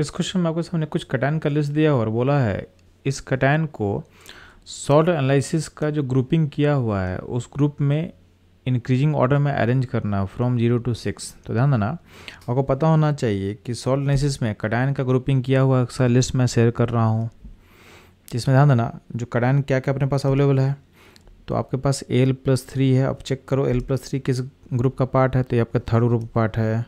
इस क्वेश्चन में आपको सामने कुछ कटैन का लिस्ट दिया और बोला है इस कटैन को सॉल्ट एनालिसिस का जो ग्रुपिंग किया हुआ है उस ग्रुप में इंक्रीजिंग ऑर्डर में अरेंज करना फ्रॉम जीरो टू सिक्स तो ध्यान देना आपको पता होना चाहिए कि सॉल्ट एनालिसिस में कटैन का ग्रुपिंग किया हुआ अक्सर लिस्ट मैं शेयर कर रहा हूँ जिसमें ध्यान देना जो कटैन क्या क्या अपने पास अवेलेबल है तो आपके पास एल प्लस थ्री है आप चेक करो एल प्लस थ्री किस ग्रुप का पार्ट है तो ये आपका थर्ड ग्रुप पार्ट है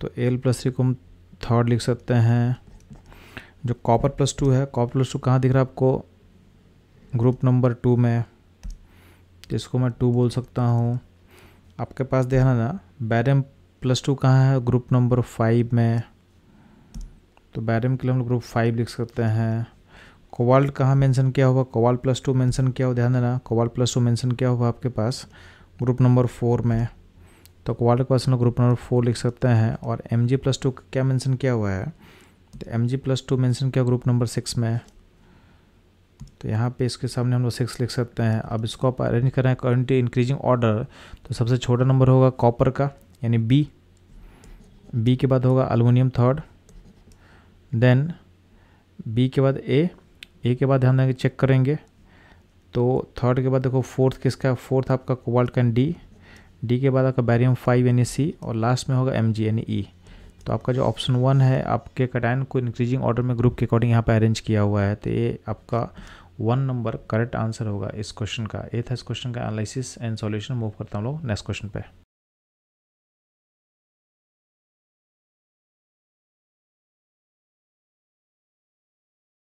तो एल प्लस थ्री को हम थर्ड लिख सकते हैं जो कॉपर प्लस टू है कॉपर प्लस टू कहाँ दिख रहा है आपको ग्रुप नंबर टू में जिसको मैं टू बोल सकता हूँ आपके पास देखना ना बैरम प्लस टू कहाँ है ग्रुप नंबर फाइव में तो बैरम के लिए हम लोग ग्रुप फाइव लिख सकते हैं कोवाल्ट कहाँ मेंशन किया हुआ कोवाल्ट प्लस टू मेंशन किया हुआ ध्यान देना कोवाल्ट प्लस टू मेंशन किया हुआ आपके पास ग्रुप नंबर फोर में तो quality question group number four लिख सकते हैं और एम जी प्लस टू क्या मेंशन किया हुआ है तो M G plus two mention किया ग्रुप नंबर सिक्स में तो यहाँ पे इसके सामने हम लोग सिक्स लिख सकते हैं अब इसको आप अरेंज कर रहे हैं करंट इंक्रीजिंग ऑर्डर तो सबसे छोटा नंबर होगा कॉपर का यानी बी बी के बाद होगा अलमिनियम थर्ड देन बी के बाद ए ए के बाद हम चेक करेंगे तो थर्ड के बाद देखो फोर्थ किसका फोर्थ आपका कोबाल्ट कैन डी डी के बाद आपका बैरियम फाइव यानी सी और लास्ट में होगा एम जी यानी ई तो आपका जो ऑप्शन वन है आपके कटायन को इंक्रीजिंग ऑर्डर में ग्रुप के अकॉर्डिंग यहाँ पर अरेंज किया हुआ है तो ये आपका वन नंबर करेक्ट आंसर होगा इस क्वेश्चन का ए था इस क्वेश्चन का एनालिसिस एंड सॉल्यूशन मूव करता हूँ लोग नेक्स्ट क्वेश्चन पे